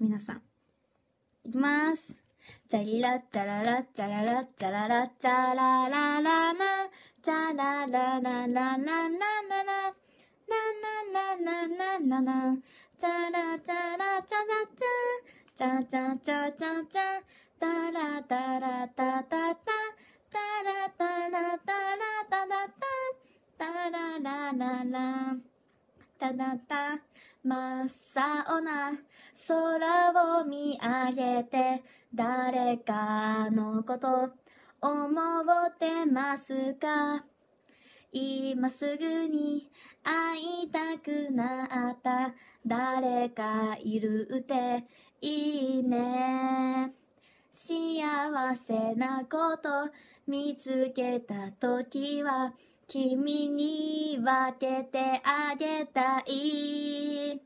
皆さん。いきます。チャリラチャララチャララチャララチャララララチャラララララララララララララチャラチャラチャチャチャチャチャチャチャチャタラタラタタタタラタラタラタタタタララララたなた真っ青な空を見上げて誰かのこと思ってますか今すぐに会いたくなった誰かいるっていいね幸せなこと見つけた時は君に分けてあげたい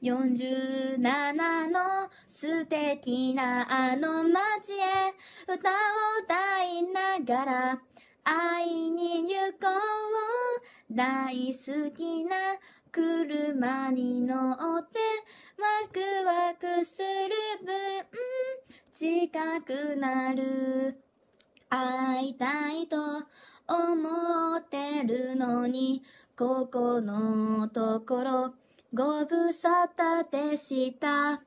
47の素敵なあの街へ歌を歌いながら会いに行こう大好きな車に乗ってワクワクする分近くなる会いたいと思ってるのにここのところご無沙汰でした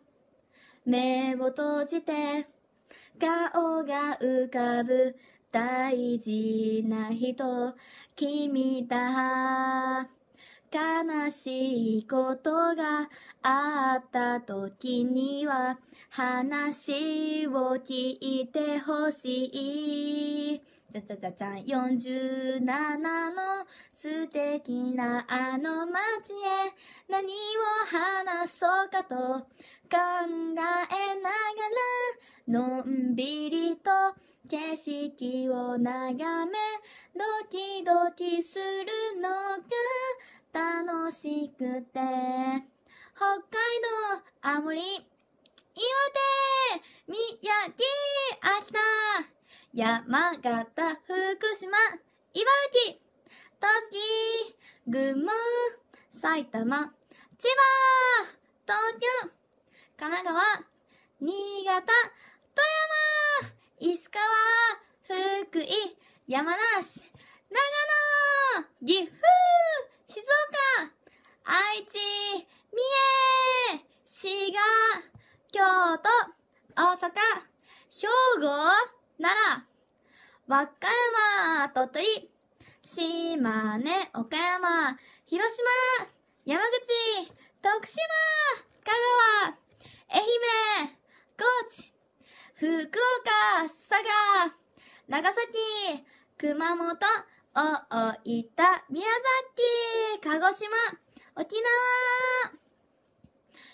目を閉じて顔が浮かぶ大事な人君だ悲しいことがあった時には話を聞いてほしい。じゃじゃじゃじゃん47の素敵なあの街へ何を話そうかと考えながらのんびりと景色を眺めドキドキするのが欲しくて。北海道、青森、岩手、宮城、秋田、山形、福島、茨城、栃木、群馬、埼玉、千葉、東京、神奈川、新潟、富山、石川、福井、山梨、長野、岐阜愛知、三重、滋賀、京都、大阪、兵庫、奈良、和歌山、鳥取、島根、岡山、広島、山口、徳島、香川、愛媛、高知、福岡、佐賀、長崎、熊本、大分、宮崎、鹿児島、沖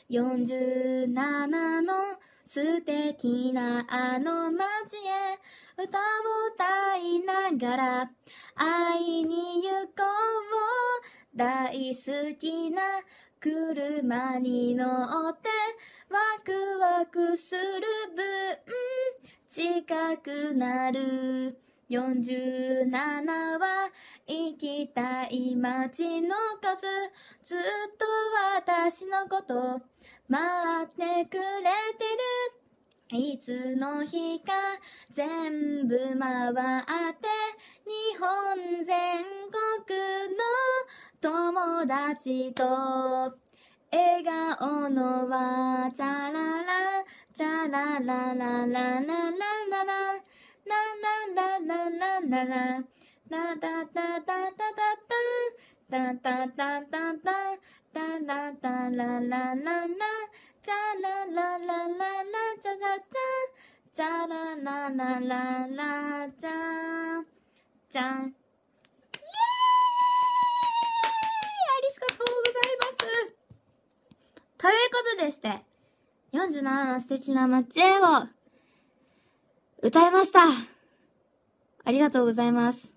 縄47の素敵なあの街へ歌を歌いながら会いに行こう大好きな車に乗ってワクワクする分近くなる47は行きたい街の数ずっと私のこと待ってくれてるいつの日か全部回って日本全国の友達と笑顔のわチャララチャラララララランララタタタタタタタタタタタタラタララララチャラララララチャチャチャチャライエーありがとうございますということでして、47の素敵な街へを歌いましたありがとうございます。